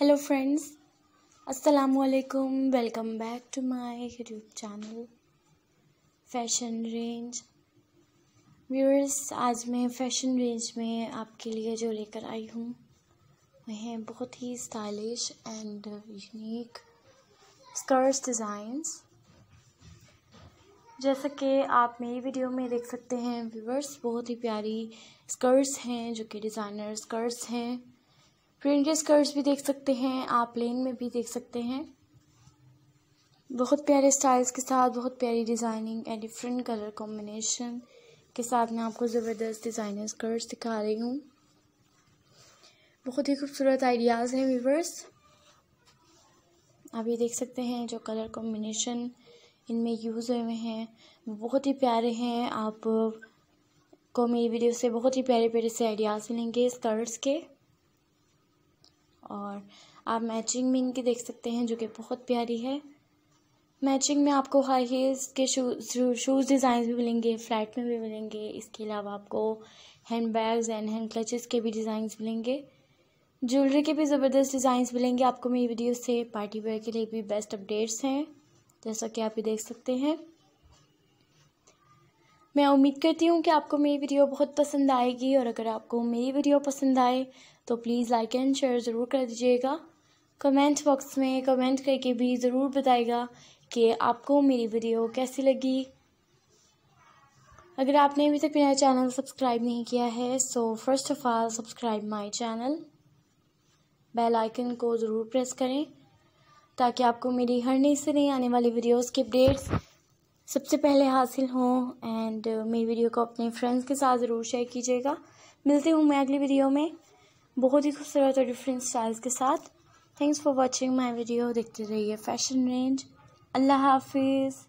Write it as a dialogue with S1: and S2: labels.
S1: hello friends अस्सलाम वालेकुम welcome back to my YouTube channel fashion range viewers आज मैं फैशन रेंज में आपके लिए जो लेकर आई हूँ वह हैं बहुत ही stylish and unique skirts designs जैसा कि आप मेरी वीडियो में देख सकते हैं व्यूअर्स बहुत ही प्यारी स्कर्ट्स हैं जो कि डिज़ाइनर स्कर्ट्स हैं प्रिंट स्कर्ट्स भी देख सकते हैं आप प्लेन में भी देख सकते हैं बहुत प्यारे स्टाइल्स के साथ बहुत प्यारी designing and different colour combination के साथ मैं आपको ज़बरदस्त डिज़ाइनर स्कर्ट्स दिखा रही हूँ बहुत ही खूबसूरत आइडियाज़ हैं व्यूवर्स आप ये देख सकते हैं जो कलर कॉम्बिनेशन इनमें यूज़ हुए हुए हैं बहुत ही प्यारे हैं आप को मेरी वीडियो से बहुत ही प्यारे प्यारे से आइडियाज़ मिलेंगे स्कर्ट्स के और आप मैचिंग में इनकी देख सकते हैं जो कि बहुत प्यारी है मैचिंग में आपको हाई हील्स के शूज़ शूज़ डिज़ाइन भी मिलेंगे फ्लैट में भी मिलेंगे इसके अलावा आपको hand bags and hand clutches के भी डिज़ाइन मिलेंगे ज्वेलरी के भी ज़बरदस्त डिज़ाइन मिलेंगे आपको मेरी वीडियो से पार्टी वेयर के लिए भी बेस्ट अपडेट्स हैं जैसा कि आप ये देख सकते हैं मैं उम्मीद करती हूँ कि आपको मेरी वीडियो बहुत पसंद आएगी और अगर आपको मेरी वीडियो पसंद आए तो प्लीज़ लाइक एंड शेयर ज़रूर कर दीजिएगा कमेंट बॉक्स में कमेंट करके भी ज़रूर बताएगा कि आपको मेरी वीडियो कैसी लगी अगर आपने अभी तक मेरा चैनल सब्सक्राइब नहीं किया है so first of all subscribe my channel bell icon को ज़रूर प्रेस करें ताकि आपको मेरी हर नई से नई आने वाली वीडियोस की अपडेट्स सबसे पहले हासिल हों एंड uh, मेरी वीडियो को अपने फ्रेंड्स के साथ ज़रूर शेयर कीजिएगा मिलती हूँ मैं अगली वीडियो में बहुत ही खूबसूरत और डिफरेंट स्टाइल्स के साथ thanks for watching my video देखते रहिए फैशन रेंज अल्लाह हाफिज़